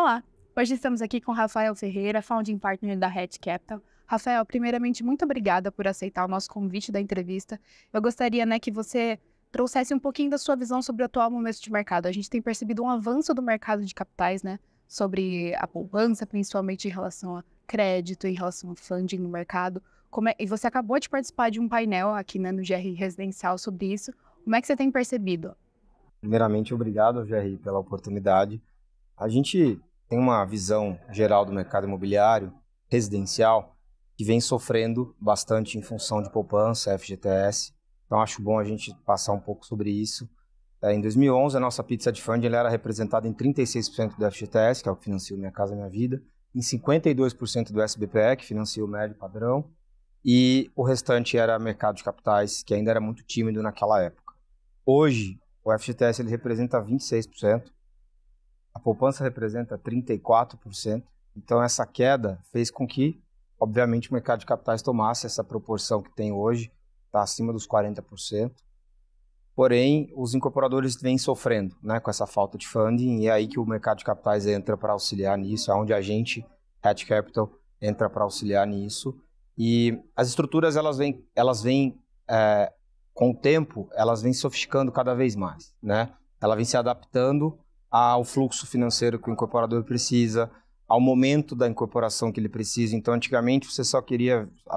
Olá, hoje estamos aqui com Rafael Ferreira, founding partner da Red Capital. Rafael, primeiramente, muito obrigada por aceitar o nosso convite da entrevista. Eu gostaria né, que você trouxesse um pouquinho da sua visão sobre o atual momento de mercado. A gente tem percebido um avanço do mercado de capitais, né? Sobre a poupança, principalmente em relação a crédito, em relação a funding no mercado. É... e você acabou de participar de um painel aqui né, no GR Residencial sobre isso. Como é que você tem percebido? Primeiramente, obrigado, GR, pela oportunidade. A gente tem uma visão geral do mercado imobiliário residencial que vem sofrendo bastante em função de poupança, FGTS. Então acho bom a gente passar um pouco sobre isso. É, em 2011, a nossa pizza de funding era representada em 36% do FGTS, que é o que financia o Minha Casa Minha Vida, em 52% do SBPE, que financia o médio padrão, e o restante era mercado de capitais, que ainda era muito tímido naquela época. Hoje, o FGTS ele representa 26%, a poupança representa 34%. Então, essa queda fez com que, obviamente, o mercado de capitais tomasse essa proporção que tem hoje, está acima dos 40%. Porém, os incorporadores vêm sofrendo né, com essa falta de funding, e é aí que o mercado de capitais entra para auxiliar nisso, é onde a gente, Hatch Capital, entra para auxiliar nisso. E as estruturas, elas vêm, elas vêm é, com o tempo, elas vêm sofisticando cada vez mais. Né? Ela vem se adaptando ao fluxo financeiro que o incorporador precisa, ao momento da incorporação que ele precisa. Então, antigamente você só queria, a,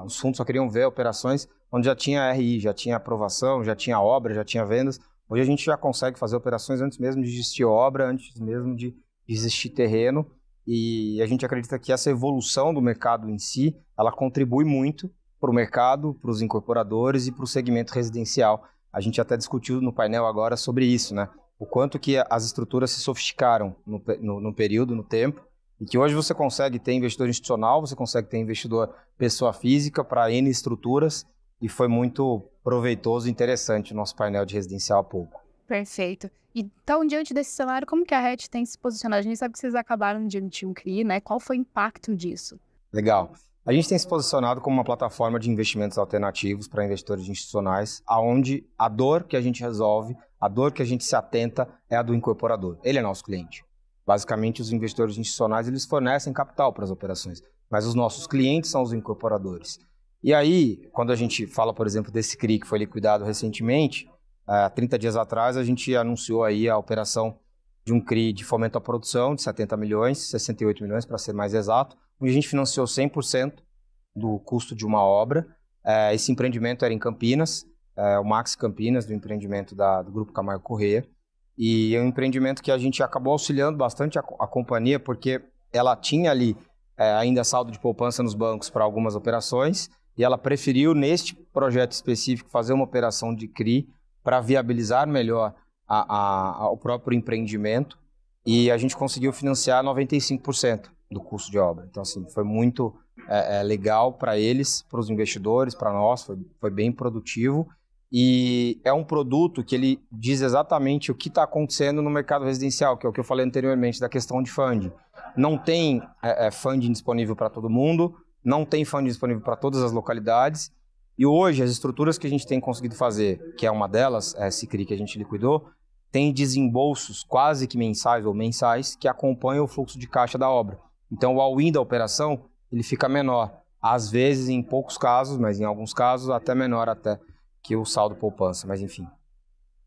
a, os fundos só queriam ver operações onde já tinha RI, já tinha aprovação, já tinha obra, já tinha vendas. Hoje a gente já consegue fazer operações antes mesmo de existir obra, antes mesmo de existir terreno. E a gente acredita que essa evolução do mercado em si, ela contribui muito para o mercado, para os incorporadores e para o segmento residencial. A gente até discutiu no painel agora sobre isso, né? o quanto que as estruturas se sofisticaram no, no, no, período, no tempo, e que hoje você consegue ter investidor institucional, você consegue ter investidor pessoa física para N estruturas, e foi muito proveitoso e interessante o nosso painel de residencial há pouco. Perfeito. Então, diante desse cenário, como que a Red tem se posicionado? A gente sabe que vocês acabaram de emitir um CRI, né? Qual foi o impacto disso? Legal. A gente tem se posicionado como uma plataforma de investimentos alternativos para investidores institucionais, aonde a dor que a gente resolve a dor que a gente se atenta é a do incorporador. Ele é nosso cliente. Basicamente, os investidores institucionais eles fornecem capital para as operações, mas os nossos clientes são os incorporadores. E aí, quando a gente fala, por exemplo, desse CRI que foi liquidado recentemente, há eh, 30 dias atrás, a gente anunciou aí a operação de um CRI de fomento à produção de 70 milhões, 68 milhões para ser mais exato, onde a gente financiou 100% do custo de uma obra. Eh, esse empreendimento era em Campinas, é, o Max Campinas, do empreendimento da, do Grupo Camargo Correia. E é um empreendimento que a gente acabou auxiliando bastante a, a companhia, porque ela tinha ali é, ainda saldo de poupança nos bancos para algumas operações, e ela preferiu, neste projeto específico, fazer uma operação de CRI para viabilizar melhor a, a, o próprio empreendimento, e a gente conseguiu financiar 95% do custo de obra. Então, assim, foi muito é, é, legal para eles, para os investidores, para nós, foi, foi bem produtivo e é um produto que ele diz exatamente o que está acontecendo no mercado residencial, que é o que eu falei anteriormente da questão de funding. Não tem é, é, funding disponível para todo mundo, não tem funding disponível para todas as localidades. E hoje, as estruturas que a gente tem conseguido fazer, que é uma delas, é a CICRI que a gente liquidou, tem desembolsos quase que mensais ou mensais que acompanham o fluxo de caixa da obra. Então, o all-in da operação ele fica menor. Às vezes, em poucos casos, mas em alguns casos, até menor até que o saldo poupança, mas enfim.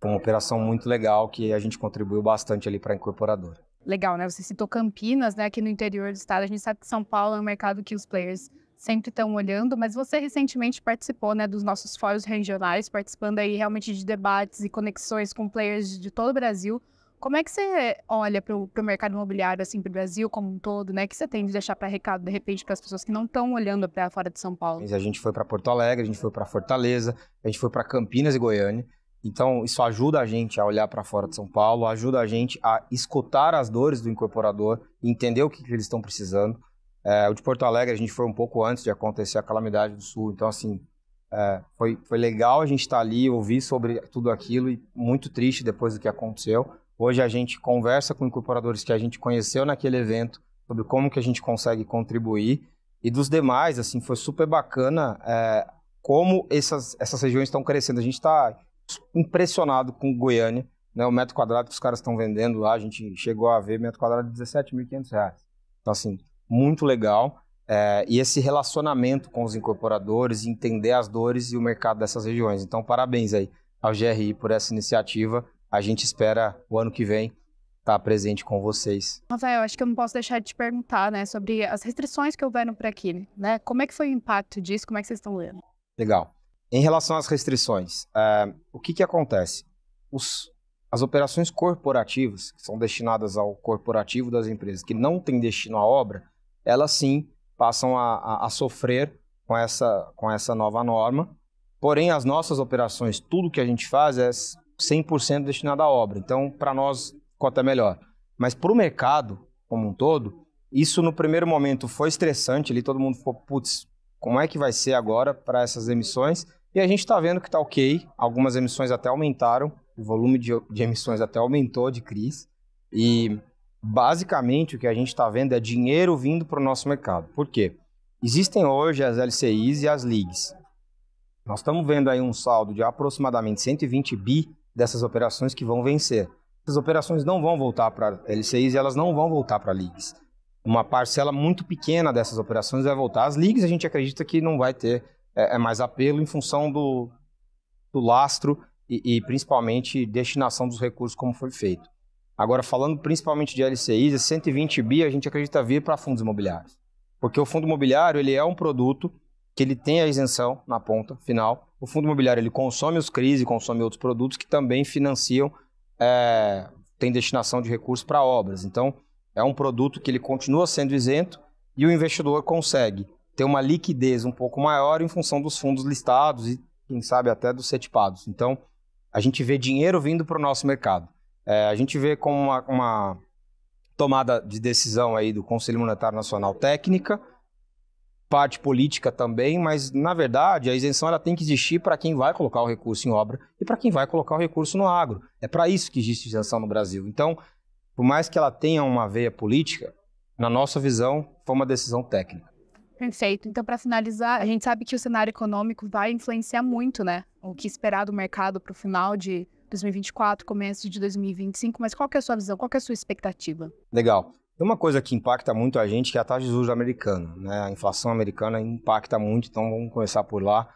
Foi uma operação muito legal que a gente contribuiu bastante ali para a incorporadora. Legal, né? Você citou Campinas, né? Aqui no interior do estado, a gente sabe que São Paulo é um mercado que os players sempre estão olhando, mas você recentemente participou, né, dos nossos fóruns regionais, participando aí realmente de debates e conexões com players de todo o Brasil como é que você olha para o mercado imobiliário, assim, para o Brasil como um todo, né? que você tem de deixar para recado, de repente, para as pessoas que não estão olhando para fora de São Paulo? A gente foi para Porto Alegre, a gente foi para Fortaleza, a gente foi para Campinas e Goiânia. Então, isso ajuda a gente a olhar para fora de São Paulo, ajuda a gente a escutar as dores do incorporador, entender o que, que eles estão precisando. É, o de Porto Alegre, a gente foi um pouco antes de acontecer a calamidade do Sul. Então, assim, é, foi, foi legal a gente estar tá ali, ouvir sobre tudo aquilo e muito triste depois do que aconteceu. Hoje a gente conversa com incorporadores que a gente conheceu naquele evento sobre como que a gente consegue contribuir e dos demais, assim, foi super bacana é, como essas, essas regiões estão crescendo. A gente está impressionado com Goiânia, né, o metro quadrado que os caras estão vendendo lá, a gente chegou a ver metro quadrado de R$17.500. Então, assim, muito legal. É, e esse relacionamento com os incorporadores, entender as dores e o mercado dessas regiões. Então, parabéns aí ao GRI por essa iniciativa a gente espera o ano que vem estar tá presente com vocês. Rafael, acho que eu não posso deixar de te perguntar, né, sobre as restrições que houveram para aqui, né? Como é que foi o impacto disso? Como é que vocês estão lendo? Legal. Em relação às restrições, uh, o que que acontece? Os, as operações corporativas, que são destinadas ao corporativo das empresas, que não tem destino à obra, elas sim passam a, a, a sofrer com essa, com essa nova norma. Porém, as nossas operações, tudo que a gente faz é 100% destinado à obra. Então, para nós, cota é melhor. Mas para o mercado como um todo, isso no primeiro momento foi estressante ali, todo mundo ficou, putz, como é que vai ser agora para essas emissões? E a gente está vendo que está ok, algumas emissões até aumentaram, o volume de, de emissões até aumentou de CRIs, e basicamente o que a gente está vendo é dinheiro vindo para o nosso mercado. Por quê? Existem hoje as LCIs e as LIGs. Nós estamos vendo aí um saldo de aproximadamente 120 bi dessas operações que vão vencer. Essas operações não vão voltar para LCIs e elas não vão voltar para leagues. Uma parcela muito pequena dessas operações vai voltar. As leagues a gente acredita que não vai ter é, é, mais apelo em função do, do lastro e, e principalmente destinação dos recursos como foi feito. Agora, falando principalmente de LCIs, 120 é bi a gente acredita vir para fundos imobiliários. Porque o fundo imobiliário ele é um produto que ele tem a isenção na ponta final, o fundo imobiliário ele consome os CRIs e consome outros produtos que também financiam, é, tem destinação de recursos para obras. Então, é um produto que ele continua sendo isento e o investidor consegue ter uma liquidez um pouco maior em função dos fundos listados e, quem sabe, até dos setipados. Então, a gente vê dinheiro vindo para o nosso mercado. É, a gente vê como uma, uma tomada de decisão aí do Conselho Monetário Nacional técnica, parte política também, mas na verdade a isenção ela tem que existir para quem vai colocar o recurso em obra e para quem vai colocar o recurso no agro. É para isso que existe isenção no Brasil. Então, por mais que ela tenha uma veia política, na nossa visão, foi uma decisão técnica. Perfeito. Então, para finalizar, a gente sabe que o cenário econômico vai influenciar muito, né? O que esperar do mercado para o final de 2024, começo de 2025, mas qual é a sua visão, qual é a sua expectativa? Legal. Tem uma coisa que impacta muito a gente que é a taxa de juros americana. Né? A inflação americana impacta muito, então vamos começar por lá.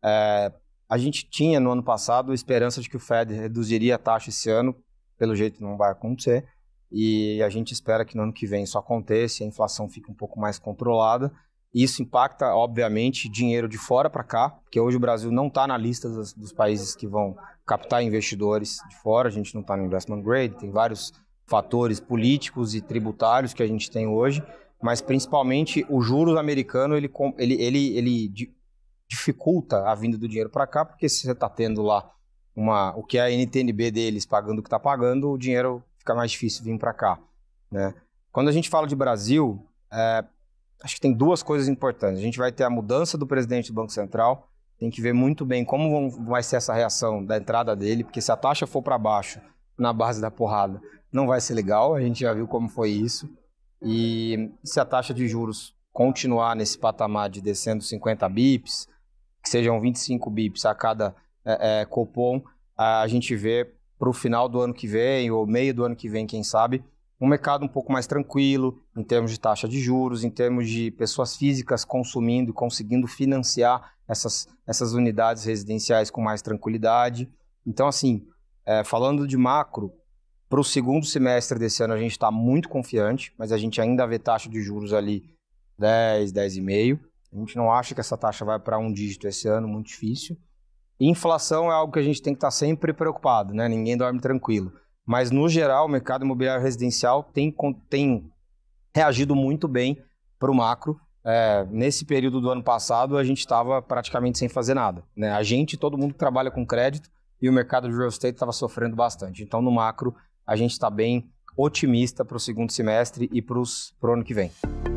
É, a gente tinha no ano passado a esperança de que o Fed reduziria a taxa esse ano, pelo jeito não vai acontecer, e a gente espera que no ano que vem isso aconteça, a inflação fique um pouco mais controlada. Isso impacta, obviamente, dinheiro de fora para cá, porque hoje o Brasil não está na lista dos, dos países que vão captar investidores de fora, a gente não está no investment grade, tem vários fatores políticos e tributários que a gente tem hoje, mas principalmente o juros americano ele, ele, ele, ele dificulta a vinda do dinheiro para cá, porque se você está tendo lá uma, o que é a NTNB deles pagando o que está pagando, o dinheiro fica mais difícil vir para cá. Né? Quando a gente fala de Brasil, é, acho que tem duas coisas importantes. A gente vai ter a mudança do presidente do Banco Central, tem que ver muito bem como vai ser essa reação da entrada dele, porque se a taxa for para baixo na base da porrada. Não vai ser legal, a gente já viu como foi isso. E se a taxa de juros continuar nesse patamar de descendo 50 bips, que sejam 25 bips a cada é, é, a gente vê para o final do ano que vem, ou meio do ano que vem, quem sabe, um mercado um pouco mais tranquilo em termos de taxa de juros, em termos de pessoas físicas consumindo e conseguindo financiar essas, essas unidades residenciais com mais tranquilidade. Então, assim, é, falando de macro, para o segundo semestre desse ano a gente está muito confiante, mas a gente ainda vê taxa de juros ali 10, 10,5. A gente não acha que essa taxa vai para um dígito esse ano, muito difícil. Inflação é algo que a gente tem que estar tá sempre preocupado, né? Ninguém dorme tranquilo. Mas, no geral, o mercado imobiliário residencial tem, tem reagido muito bem para o macro. É, nesse período do ano passado, a gente estava praticamente sem fazer nada. Né? A gente, todo mundo que trabalha com crédito, e o mercado de real estate estava sofrendo bastante. Então, no macro, a gente está bem otimista para o segundo semestre e para o ano que vem.